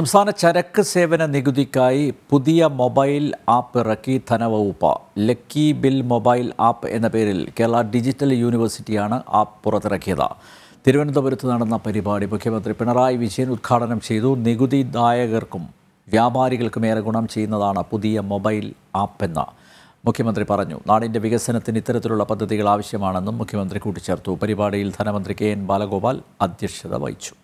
സംസ്ഥാന ചരക്ക് സേവന നികുതിക്കായി പുതിയ മൊബൈൽ ആപ്പ് ഇറക്കി ധനവകുപ്പ് ലക്കി ബിൽ മൊബൈൽ ആപ്പ് എന്ന പേരിൽ കേരള ഡിജിറ്റൽ യൂണിവേഴ്സിറ്റിയാണ് ആപ്പ് പുറത്തിറക്കിയത് തിരുവനന്തപുരത്ത് നടന്ന പരിപാടി മുഖ്യമന്ത്രി പിണറായി വിജയൻ ഉദ്ഘാടനം ചെയ്തു നികുതിദായകർക്കും വ്യാപാരികൾക്കും ഏറെ ഗുണം ചെയ്യുന്നതാണ് പുതിയ മൊബൈൽ ആപ്പെന്ന് മുഖ്യമന്ത്രി പറഞ്ഞു നാടിൻ്റെ വികസനത്തിന് ഇത്തരത്തിലുള്ള പദ്ധതികൾ ആവശ്യമാണെന്നും മുഖ്യമന്ത്രി കൂട്ടിച്ചേർത്തു പരിപാടിയിൽ ധനമന്ത്രി കെ എൻ ബാലഗോപാൽ അധ്യക്ഷത വഹിച്ചു